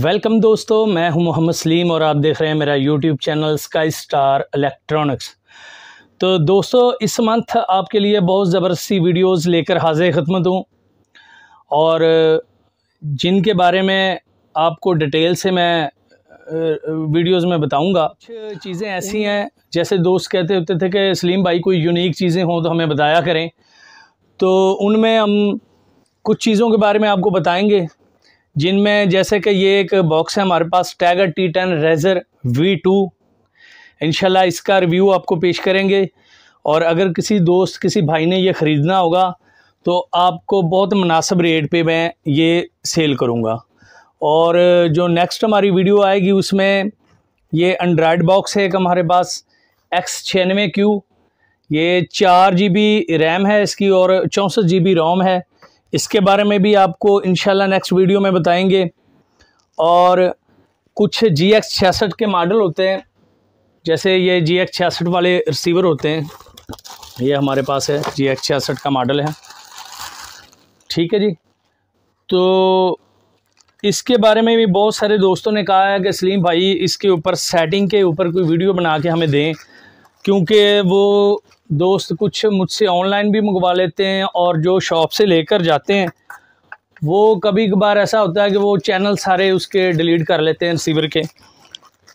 welcome दोस्तों मैं हूं मोहम्मद सलीम और आप देख रहे हैं मेरा YouTube channel sky star electronics तो दोस्तों इस मंथ आपके लिए बहुत ज़बरदस्ती वीडियोस लेकर हाजिर खदमत हूँ और जिनके बारे में आपको डिटेल से मैं वीडियोस में बताऊंगा कुछ चीज़ें ऐसी हैं जैसे दोस्त कहते होते थे कि सलीम भाई कोई यूनिक चीज़ें हों तो हमें बताया करें तो उनमें हम कुछ चीज़ों के बारे में आपको बताएंगे जिनमें जैसे कि ये एक बॉक्स है हमारे पास tagger T ten razor V two इनशाला इसका रिव्यू आपको पेश करेंगे और अगर किसी दोस्त किसी भाई ने यह ख़रीदना होगा तो आपको बहुत मुनासब रेट पे मैं ये सेल करूँगा और जो नेक्स्ट हमारी वीडियो आएगी उसमें ये एंड्रॉयड बॉक्स है एक हमारे पास एक्स छियानवे क्यू ये चार जी बी रैम है इसकी और चौंसठ जी बी रोम है इसके बारे में भी आपको इन नेक्स्ट वीडियो में बताएंगे और कुछ जी एक्स छियासठ के मॉडल होते हैं जैसे ये जी एक्स छियासठ वाले रिसीवर होते हैं ये हमारे पास है जी एक्स छियासठ का मॉडल है ठीक है जी तो इसके बारे में भी बहुत सारे दोस्तों ने कहा है कि सलीम भाई इसके ऊपर सेटिंग के ऊपर कोई वीडियो बना के हमें दें क्योंकि वो दोस्त कुछ मुझसे ऑनलाइन भी मंगवा लेते हैं और जो शॉप से लेकर जाते हैं वो कभी कभार ऐसा होता है कि वो चैनल सारे उसके डिलीट कर लेते हैं रिसीवर के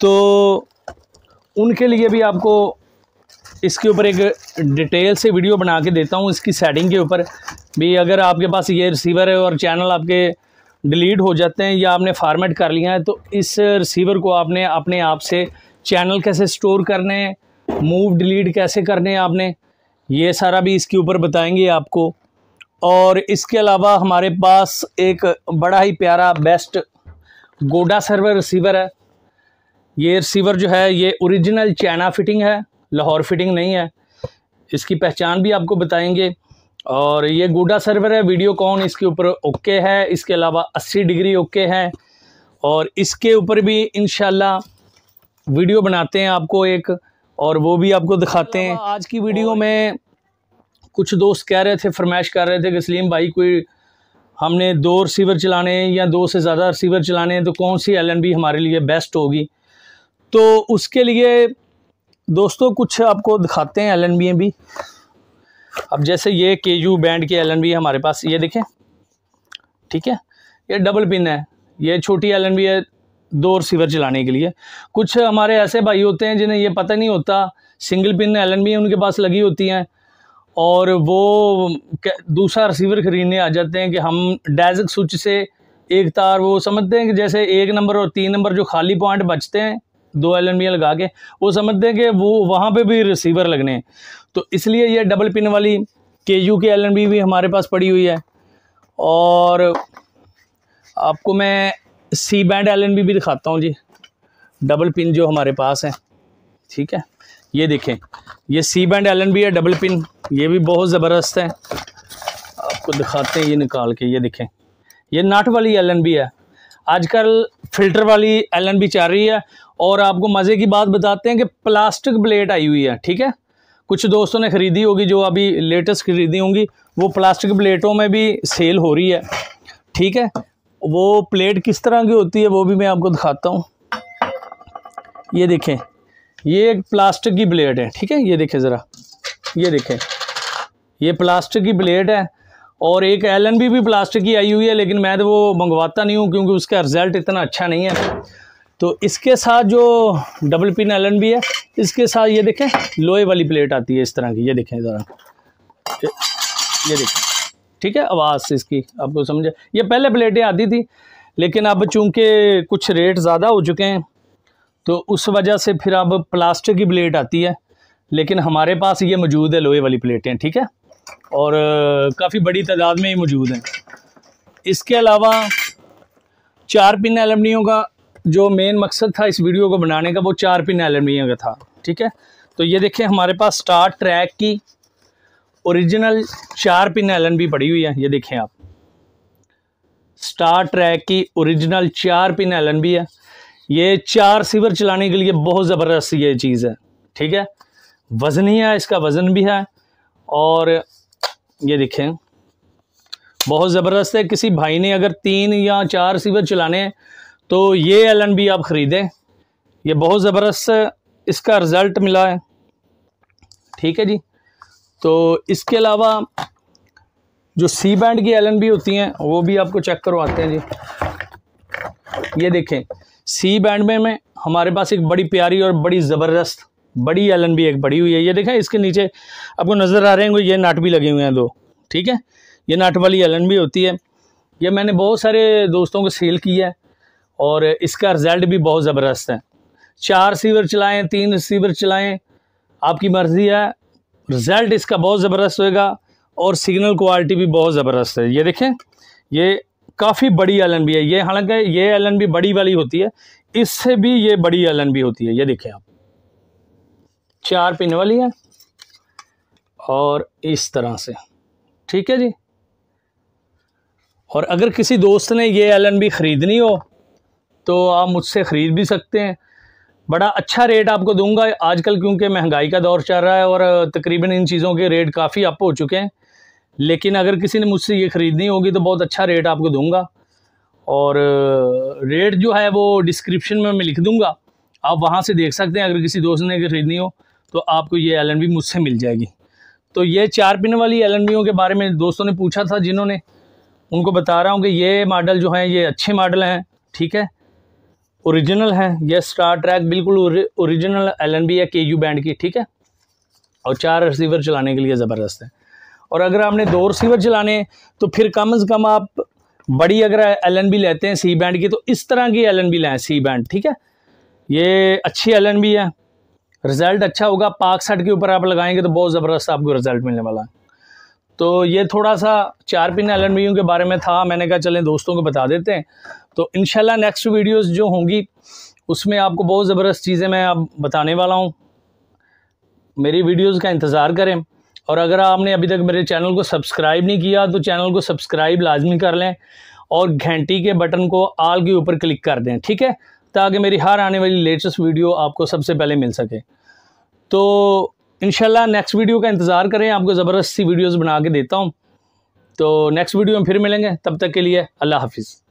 तो उनके लिए भी आपको इसके ऊपर एक डिटेल से वीडियो बना के देता हूँ इसकी सेटिंग के ऊपर भी अगर आपके पास ये रिसीवर है और चैनल आपके डिलीट हो जाते हैं या आपने फार्मेट कर लिया है तो इस रिसीवर को आपने अपने आप से चैनल कैसे स्टोर करने मूव डिलीट कैसे करने हैं आपने ये सारा भी इसके ऊपर बताएंगे आपको और इसके अलावा हमारे पास एक बड़ा ही प्यारा बेस्ट गोडा सर्वर रिसीवर है ये रिसीवर जो है ये ओरिजिनल चाइना फिटिंग है लाहौर फिटिंग नहीं है इसकी पहचान भी आपको बताएंगे और ये गोडा सर्वर है वीडियो कॉन इसके ऊपर ओके है इसके अलावा 80 डिग्री ओके है और इसके ऊपर भी इन वीडियो बनाते हैं आपको एक और वो भी आपको दिखाते हैं आज की वीडियो में कुछ दोस्त कह रहे थे फरमाइश कर रहे थे कि सलीम भाई कोई हमने दो रिसीवर चलाने हैं या दो से ज़्यादा रिसीवर चलाने हैं तो कौन सी एलएनबी हमारे लिए बेस्ट होगी तो उसके लिए दोस्तों कुछ आपको दिखाते हैं एल एन बी भी अब जैसे ये के यू बैंड की एल एन बी हमारे पास ये देखें ठीक है ये डबल पिन है ये छोटी एल एन बी है दो रिसीवर चलाने के लिए कुछ हमारे ऐसे भाई होते हैं जिन्हें ये पता नहीं होता सिंगल पिन एल उनके पास लगी होती हैं और वो दूसरा रिसीवर ख़रीदने आ जाते हैं कि हम डैजिक स्विच से एक तार वो समझते हैं कि जैसे एक नंबर और तीन नंबर जो खाली पॉइंट बचते हैं दो एल लगा के वो समझते हैं कि वो वहाँ पे भी रिसीवर लगने हैं तो इसलिए ये डबल पिन वाली के यू के एल भी हमारे पास पड़ी हुई है और आपको मैं सी बैंड एल भी दिखाता हूँ जी डबल पिन जो हमारे पास है ठीक है ये देखें ये सी बैंड एल भी है डबल पिन ये भी बहुत ज़बरदस्त है आपको दिखाते हैं ये निकाल के ये देखें ये नट वाली एल भी है आजकल फिल्टर वाली एल भी चल रही है और आपको मज़े की बात बताते हैं कि प्लास्टिक प्लेट आई हुई है ठीक है कुछ दोस्तों ने ख़रीदी होगी जो अभी लेटेस्ट ख़रीदी होंगी वो प्लास्टिक प्लेटों में भी सेल हो रही है ठीक है वो प्लेट किस तरह की होती है वो भी मैं आपको दिखाता हूँ ये देखें ये एक प्लास्टिक की ब्लेड है ठीक है ये देखें ज़रा ये देखें ये प्लास्टिक की ब्लेड है और एक एलन भी भी प्लास्टिक की आई हुई है लेकिन मैं तो वो मंगवाता नहीं हूँ क्योंकि उसका रिज़ल्ट इतना अच्छा नहीं है तो इसके साथ जो डबल पिन एलन भी है इसके साथ ये देखें लोहे वाली प्लेट आती है इस तरह की ये देखें ज़रा ये देखें ठीक है आवाज़ इसकी आपको समझ ये पहले प्लेटें आती थी लेकिन अब चूंकि कुछ रेट ज़्यादा हो चुके हैं तो उस वजह से फिर अब प्लास्टिक की प्लेट आती है लेकिन हमारे पास ये मौजूद है लोहे वाली प्लेटें ठीक है और काफ़ी बड़ी तादाद में ही मौजूद हैं इसके अलावा चार पिन एलमिनियम का जो मेन मकसद था इस वीडियो को बनाने का वो चार पिन एलमियों का था ठीक है तो ये देखें हमारे पास स्टार्ट ट्रैक की ओरिजिनल चार पिन एलन भी पड़ी हुई है ये देखें आप स्टार ट्रैक की ओरिजिनल चार पिन एलन भी है ये चार सीवर चलाने के लिए बहुत ज़बरदस्त ये चीज़ है ठीक है वज़न ही है इसका वज़न भी है और ये देखें बहुत ज़बरदस्त है किसी भाई ने अगर तीन या चार सीवर चलाने हैं तो ये एलन भी आप ख़रीदें ये बहुत ज़बरदस्त इसका रिज़ल्ट मिला है ठीक है जी तो इसके अलावा जो सी बैंड की एल होती हैं वो भी आपको चेक करवाते हैं जी ये देखें सी बैंड में में हमारे पास एक बड़ी प्यारी और बड़ी ज़बरदस्त बड़ी एल एक बड़ी हुई है ये देखें इसके नीचे आपको नज़र आ रहे हैं ये नाट भी लगे हुए हैं दो ठीक है ये नाट वाली एल होती है ये मैंने बहुत सारे दोस्तों को सेल किया है और इसका रिज़ल्ट भी बहुत ज़बरदस्त है चार सीवर चलाएँ तीन सीवर चलाएँ आपकी मर्ज़ी है रिज़ल्ट इसका बहुत ज़बरदस्त होएगा और सिग्नल क्वालिटी भी बहुत ज़बरदस्त है ये देखें ये काफ़ी बड़ी एलन भी है ये हालांकि ये एलन भी बड़ी वाली होती है इससे भी ये बड़ी एलन भी होती है ये देखें आप चार पिन वाली है और इस तरह से ठीक है जी और अगर किसी दोस्त ने ये एलन भी ख़रीदनी हो तो आप मुझसे ख़रीद भी सकते हैं बड़ा अच्छा रेट आपको दूंगा आजकल क्योंकि महंगाई का दौर चल रहा है और तकरीबन इन चीज़ों के रेट काफ़ी अप हो चुके हैं लेकिन अगर किसी ने मुझसे ये ख़रीदनी होगी तो बहुत अच्छा रेट आपको दूंगा और रेट जो है वो डिस्क्रिप्शन में मैं लिख दूंगा आप वहाँ से देख सकते हैं अगर किसी दोस्त ने ख़रीदनी हो तो आपको ये एल मुझसे मिल जाएगी तो ये चार पिन वाली एल के बारे में दोस्तों ने पूछा था जिन्होंने उनको बता रहा हूँ कि ये मॉडल जो हैं ये अच्छे मॉडल हैं ठीक है ओरिजिनल है यह स्टार ट्रैक बिल्कुल ओरिजिनल एलएनबी या यू बैंड की ठीक है और चार रिसीवर चलाने के लिए ज़बरदस्त है और अगर आपने दो रिसीवर चलाने तो फिर कम अज़ कम आप बड़ी अगर बी लेते हैं सी बैंड की तो इस तरह की एल बी लें सी बैंड ठीक है ये अच्छी बी है रिज़ल्ट अच्छा होगा पाक सेट के ऊपर आप लगाएंगे तो बहुत ज़बरदस्त आपको रिज़ल्ट मिलने वाला है तो ये थोड़ा सा चार पिन एल के बारे में था मैंने कहा चलें दोस्तों को बता देते हैं तो इन नेक्स्ट वीडियोज़ जो होंगी उसमें आपको बहुत ज़बरदस्त चीज़ें मैं अब बताने वाला हूँ मेरी वीडियोज़ का इंतज़ार करें और अगर आपने अभी तक मेरे चैनल को सब्सक्राइब नहीं किया तो चैनल को सब्सक्राइब लाजमी कर लें और घंटी के बटन को आल के ऊपर क्लिक कर दें ठीक है ताकि मेरी हर आने वाली लेटेस्ट वीडियो आपको सबसे पहले मिल सके तो इनशाला नेक्स्ट वीडियो का इंतज़ार करें आपको ज़बरदस्ती वीडियोज़ बना के देता हूँ तो नेक्स्ट वीडियो में फिर मिलेंगे तब तक के लिए अल्लाह हाफिज़